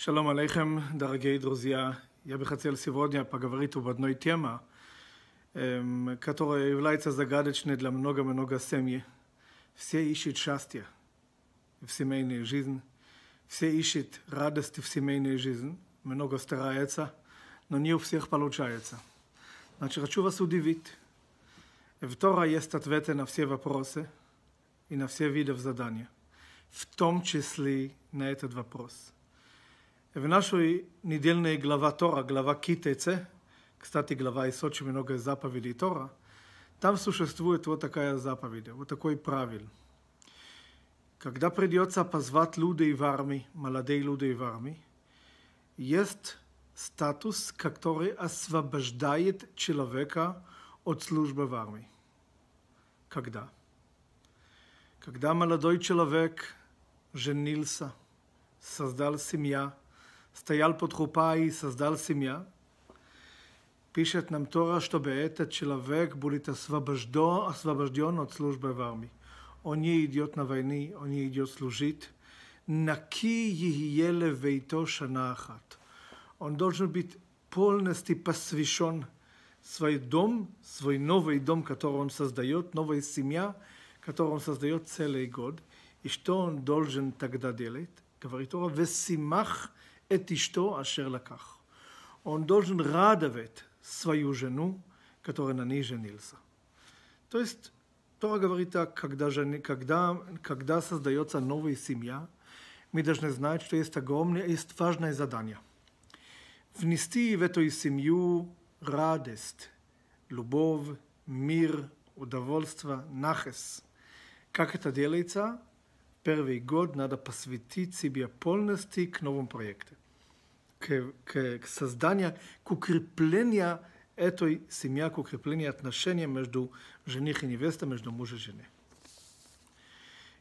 Шалом алейхем, дорогие друзья. Я бы хотел сегодня поговорить об одной теме, которая является загадочной для много-много семьи. Все ищут счастье в семейной жизни, все ищут радости в семейной жизни, много стараются, но не у всех получается. Значит, хочу вас удивить. В Тора есть ответы на все вопросы и на все виды задания, в том числе на этот вопрос – W naszej niedzielnej glawa Tora, glawa Kitece, кстати, глава Исот, очень много заповедей Тора, там существует вот такая заповедь, вот такой правиль. Когда придется позвать людей в армии, молодые люди в армии, есть статус, который освобождает человека от службы в армии. Когда? Когда молодой человек женился, создал семья – стоял под хупа и создал семья. Пишет нам Тора, чтобы этот человек будет освобожден, освобожден от службы в армии. Он не идет на войны, он не идет служить. Наки ехеле вейто шанахат. Он должен быть полностью посвящен свой дом, свой новый дом, который он создает, новая семья, которую он создает целый год. И что он должен тогда делать? говорит Тора, «Весимах эт ишто ашер лаках. Он должен радовать свою жену, которая на ней женился. То есть Тора говорит так, когда, жен... когда, когда создается новая семья, мы должны знать, что есть огромное, есть важное задание. Внести в эту семью радость, любовь, мир, удовольствие, нахес. Как это делается? первый год надо посвятить себе полностью к новому проекту, к, к, к созданию, к укреплению этой семьи, к укреплению отношений между жених и невеста, между мужем и женой.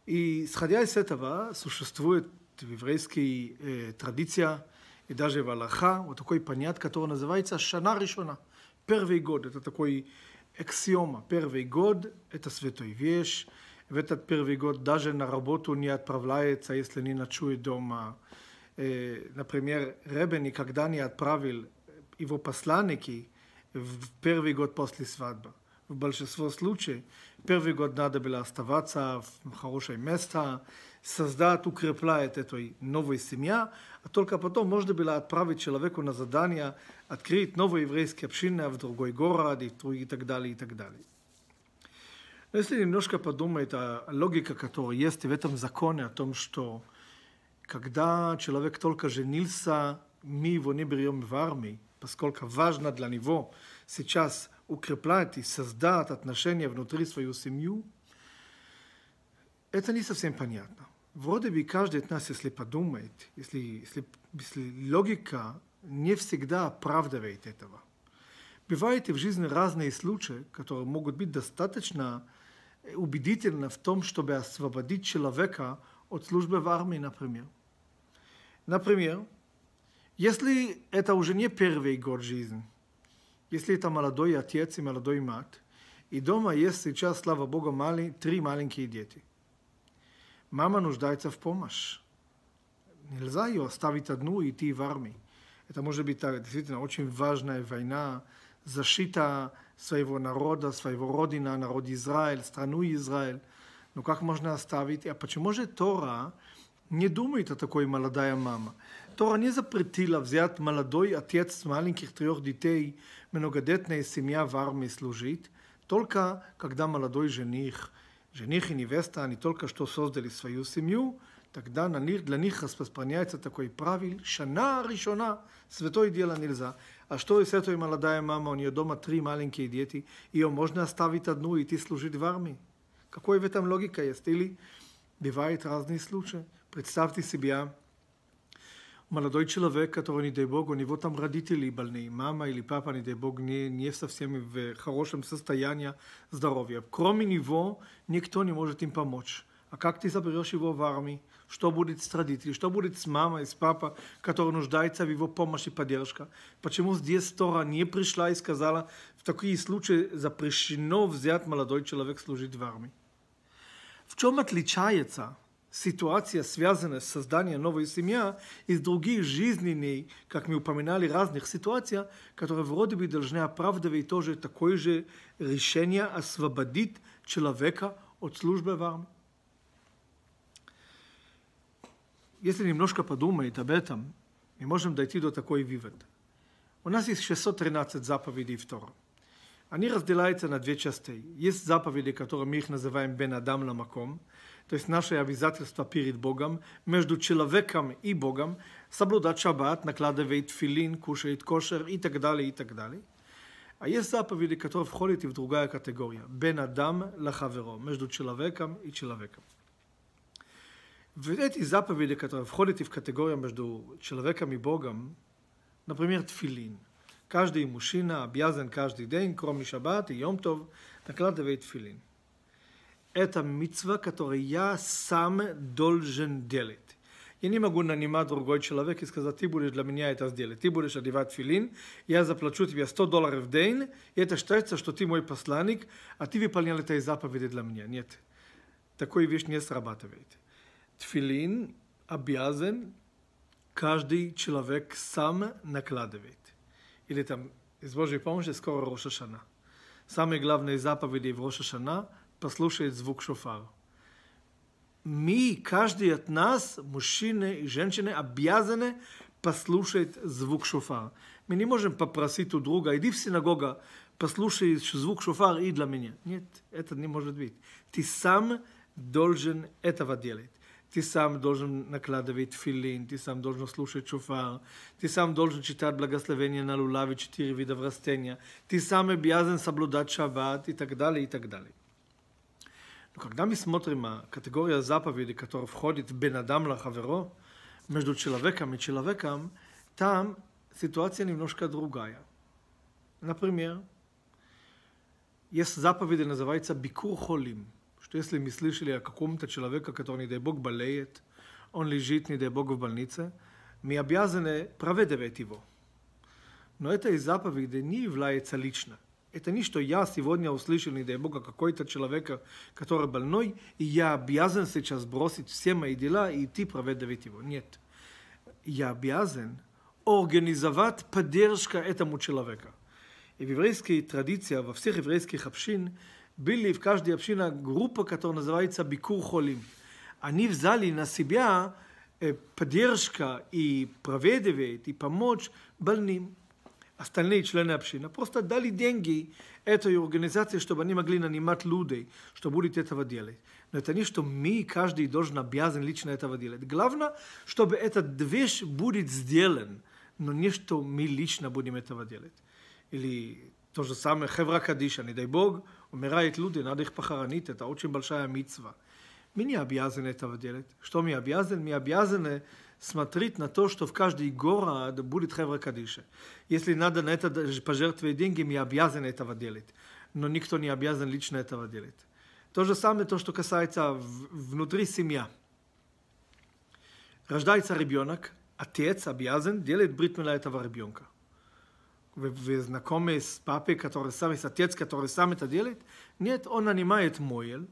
И исходя из этого существует в еврейской э, традиция и даже в Аллаха вот такой понят, который называется «шана решена». Первый год – это такой аксиома. Первый год – это святой вещь, в этот первый год даже на работу не отправляется, если не ночует дома. Э, например, Ребе никогда не отправил его посланники в первый год после свадьбы. В большинстве случаев первый год надо было оставаться в хорошее место, создать, укреплять эту новую семью, а только потом можно было отправить человеку на задание открыть новую еврейскую общину в другой город и так далее, и так далее. Ну, если немножко подумать о а, логике, которая есть в этом законе, о том, что когда человек только женился, мы его не берем в армии, поскольку важно для него сейчас укреплять и создать отношения внутри свою семью, это не совсем понятно. Вроде бы каждый из нас, если подумает, если, если, если логика не всегда оправдывает этого. Бывают и в жизни разные случаи, которые могут быть достаточно убедительна в том, чтобы освободить человека от службы в армии, например. Например, если это уже не первый год жизни, если это молодой отец и молодой мать, и дома есть сейчас, слава Богу, мали, три маленькие дети. Мама нуждается в помощи, Нельзя ее оставить одну и идти в армию. Это может быть так, действительно очень важная война, защита своего народа, своего родина, народ Израиль, страну Израиль. Но как можно оставить? А почему же Тора не думает о такой молодая мама? Тора не запретила взять молодой отец маленьких трех детей, многодетная семья в армии служить, только когда молодой жених, жених и невеста, они только что создали свою семью, тогда на них, для них распространяется такой правил. шана решена, святое дело нельзя. A što je sve to imala daje mama? On je doma tri malinke djeti i on možda staviti одну i ti služiti varmi. Kako je tam logika jest? Ili бывает разные случаи. Представьте себя молодой человек, который, не дай бог, у него там родители больные, мама или папа, не дай бог, не, не совсем в хорошем состоянии здоровья. Кроме него никто не может им помочь. а как ты заберешь его в армии, что будет с родителями, что будет с мамой, с папой, который нуждается в его помощи и поддержка. Почему здесь Тора не пришла и сказала, в такие случаи запрещено взять молодой человек служить в армии. В чем отличается ситуация, связанная с созданием новой семьи, из других жизненных, как мы упоминали, разных ситуаций, которые вроде бы должны оправдывать тоже такое же решение освободить человека от службы в армии. Если немножко подумает об этом, мы можем дойти до такой вывод. У нас есть 613 заповедей в Тору. Они разделяются на две части. Есть заповеди, которые мы их называем «бен адам ламаком», то есть наше обязательство перед Богом, между человеком и Богом, соблюдать шаббат, накладывать филин, кушать кошер и так далее, и так далее. А есть заповеди, которые входят и в другая категория, «бен адам лахаверо», между человеком и человеком. Ведь эти заповеди, которые входят в категорию между человеком и Богом, например, тфилин. Каждый мужчина обязан каждый день, кроме шаббат и йомтов, накладывать тфилин. Это митцва, которую я сам должен делать. Я не могу нанимать другой человек и сказать, ты будешь для меня это сделать. Ты будешь одевать филин, я заплачу тебе 100 долларов в день, и это считается, что ты мой посланник, а ты выполнял этой заповеди для меня. Нет, такой вещь не срабатывает тфилин обязан каждый человек сам накладывает. Или там, с Божьей помощью, скоро Рошашана. Самые главные заповеди в Рошашана – послушать звук шофар. Мы, каждый от нас, мужчины и женщины, обязаны послушать звук шофар. Мы не можем попросить у друга, иди в синагога, послушай звук шофар и для меня. Нет, это не может быть. Ты сам должен этого делать. Ти сам должен накладывать филин, ты сам должен слушать шофар, ты сам должен читать благословение на лулаве, четыре вида в растения, ты сам обязан соблюдать шаббат и так далее, и так далее. Но когда мы смотрим категория заповеди, которая входит бен адам лахаверо, между человеком и человеком, там ситуация немножко другая. Например, есть заповеди, называется «Бикур холим». Если мы слышали о каком-то человеке, который, не дай Бог, болеет, он лежит, не дай Бог, в больнице, мы обязаны проведывать его. Но это из заповеди не является лично. Это не, что я сегодня услышал, не дай Бога, какой-то человека, который больной, и я обязан сейчас бросить все мои дела и идти проведывать его. Нет. Я обязан организовать поддержка этому человеку. И в еврейской традиции, во всех еврейских общин, были в каждой общине группа, которая называется «Бикур холим». Они взяли на себя э, поддержка и проведывать, и помочь больным. Остальные члены общины просто дали деньги этой организации, чтобы они могли нанимать людей, что будет этого делать. Но это не, что мы, каждый должен, обязан лично этого делать. Главное, чтобы этот движ будет сделан, но не, что мы лично будем этого делать. Или то же самое Хевра Кадиша, не дай Бог, Умирает люди, надо их похоронить, это очень большая мицва. Мы не обязаны этого делать. Что мы обязаны? Мы обязаны смотреть на то, что в каждой город будет Хевра Кадиша. Если надо на это пожертвовать деньги, мы обязаны этого делать. Но никто не обязан лично этого делать. То же самое, то, что касается внутри семья. Рождается ребенок, отец обязан делать бритму на этого ребенка. знакомые с папой, который сам, есть отец, который сам это делает? Нет, он нанимает Моэль,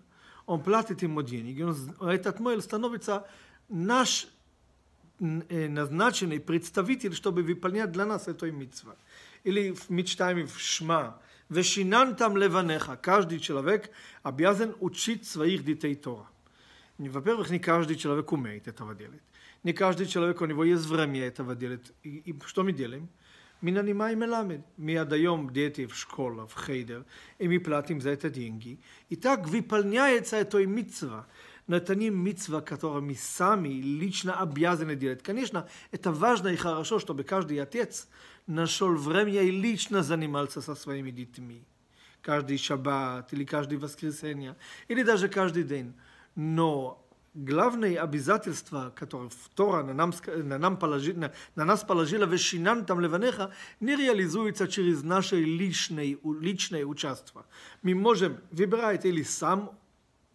он платит ему деньги, он, этот Моэль становится наш назначенный представитель, чтобы выполнять для нас эту митцва. Или в мечтаем в Шма. ושינן там לבניך, каждый человек обязан учить своих детей Тора. Во-первых, не каждый человек умеет этого делать. Не каждый человек, у него есть время этого делать. И, и что мы делаем? מן הנימי מלמד. מיד היום דיאטיב שקולב חיידר, אמי פלטים זית דינגי, איתה גבי פלניאצה אתוי מצווה. Натаним мицва, которыми сами лично обязаны делать. Конечно, это важно и хорошо, чтобы каждый отец нашел время и лично занимался со своими детьми. Каждый шаббат или каждое воскресенье, или даже каждый день. Но главные обязательство которые в Тора на, нам, на, нам положи, на, на нас положила «Вешинан там леванеха», не реализуется через наше личное, личное участие. Мы можем выбирать или сам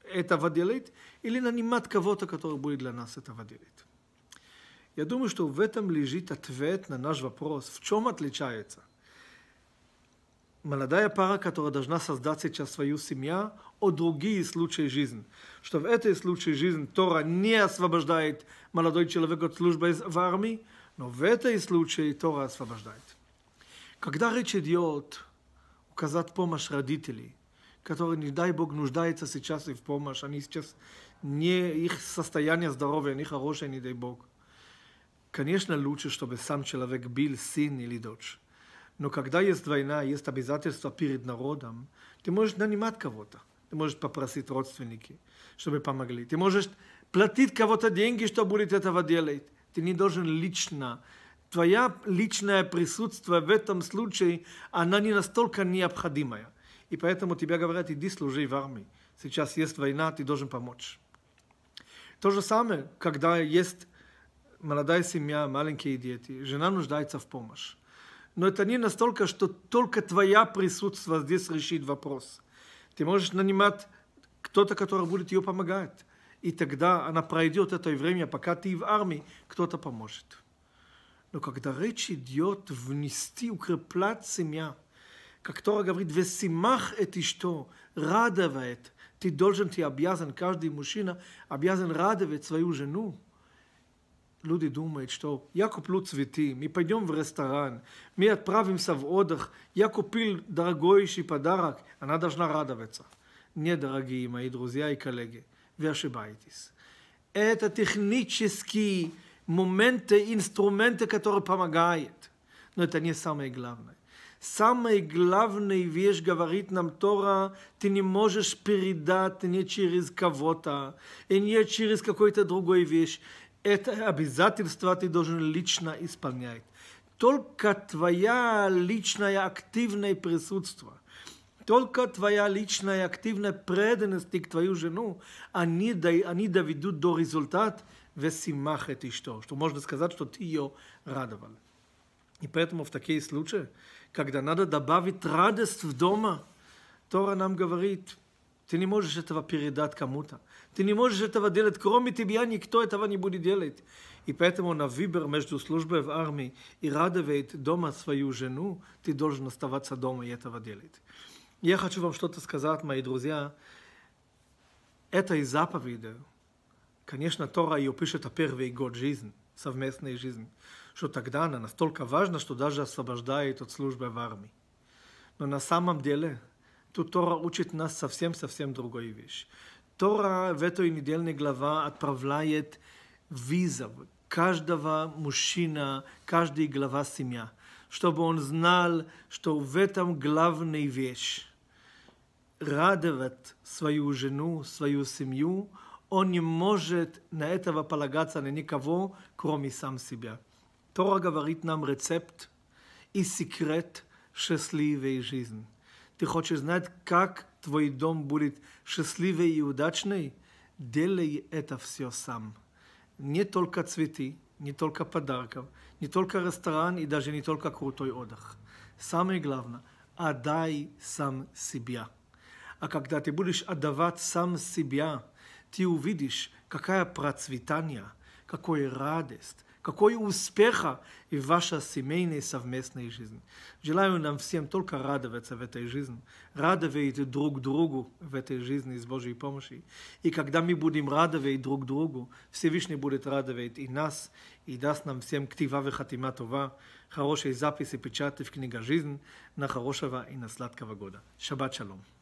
этого делать, или нанимать кого-то, который будет для нас этого делать. Я думаю, что в этом лежит ответ на наш вопрос, в чем отличается молодая пара, которая должна создать сейчас свою семью, о другие случаи жизни. Что в этой случае жизни Тора не освобождает молодой человек от службы в армии, но в этой случае Тора освобождает. Когда речь идет указать помощь родителей, которые, не дай Бог, нуждаются сейчас и в помощь, они сейчас не, их состояние здоровья не хорошие не дай Бог. Конечно, лучше, чтобы сам человек был сын или дочь. Но когда есть война, есть обязательства перед народом, ты можешь нанимать кого-то. Ты можешь попросить родственники, чтобы помогли. Ты можешь платить кого-то деньги, что будет этого делать. Ты не должен лично. Твоя личное присутствие в этом случае, она не настолько необходимая. И поэтому тебе говорят, иди служи в армии. Сейчас есть война, ты должен помочь. То же самое, когда есть молодая семья, маленькие дети, жена нуждается в помощи. Но это не настолько, что только твоя присутствие здесь решит вопрос. Ты можешь нанимать кто-то, который будет ее помогать. И тогда она пройдет это время, пока ты в армии, кто-то поможет. Но когда речь идет внести, укреплять семья, как Тора говорит, «Весимах это что? Радовает». Ты должен, ты обязан, каждый мужчина обязан радовать свою жену. Люди думают что я куплю цветы, мы пойдем в ресторан, мы отправимся в отдых, я купил дорогойший подарок, она должна радоваться. Не, дорогие мои друзья и коллеги, вы ошибаетесь. Это технические моменты, инструменты, которые помогают. Но это не самое главное. Самое главное вещь, говорит нам Тора, ты не можешь передать не через кого-то, и не через какую-то другую вещь. это обязательство ты должен лично исполнять. Только твоя личное активное присутствие, только твоя личная активная преданность к твою жену, они, они доведут до результата весимах это что, что можно сказать, что ты ее радовал. И поэтому в такие случаи, когда надо добавить радость в дома, Тора нам говорит – ты не можешь этого передать кому-то. Ты не можешь этого делать. Кроме тебя никто этого не будет делать. И поэтому на выбор между службой в армии и радовать дома свою жену, ты должен оставаться дома и этого делать. Я хочу вам что-то сказать, мои друзья. Это и заповеди. Конечно, Тора ее пишет о первый год жизни, совместной жизни, что тогда она настолько важна, что даже освобождает от службы в армии. Но на самом деле – то, Тора учит нас совсем-совсем другой вещь. Тора в этой недельной главе отправляет вызов каждого мужчина, каждой глава семья, чтобы он знал, что в этом главная вещь. Радовать свою жену, свою семью, он не может на этого полагаться на никого, кроме сам себя. Тора говорит нам рецепт и секрет счастливой жизни. Ты хочешь знать, как твой дом будет счастливый и удачный? Делай это все сам. Не только цветы, не только подарков, не только ресторан и даже не только крутой отдых. Самое главное – отдай сам себя. А когда ты будешь отдавать сам себя, ты увидишь, какая процветание, какая радость, какой успеха и ваша семейная совместная жизни. Желаю нам всем только радоваться в этой жизни, радовать друг другу в этой жизни с Божьей помощью. И когда мы будем радовать друг другу, Всевышний будет радовать и нас, и даст нам всем ктива и хатима това, хорошие записи, печати в книга жизни на хорошего и на сладкого года. Шаббат шалом.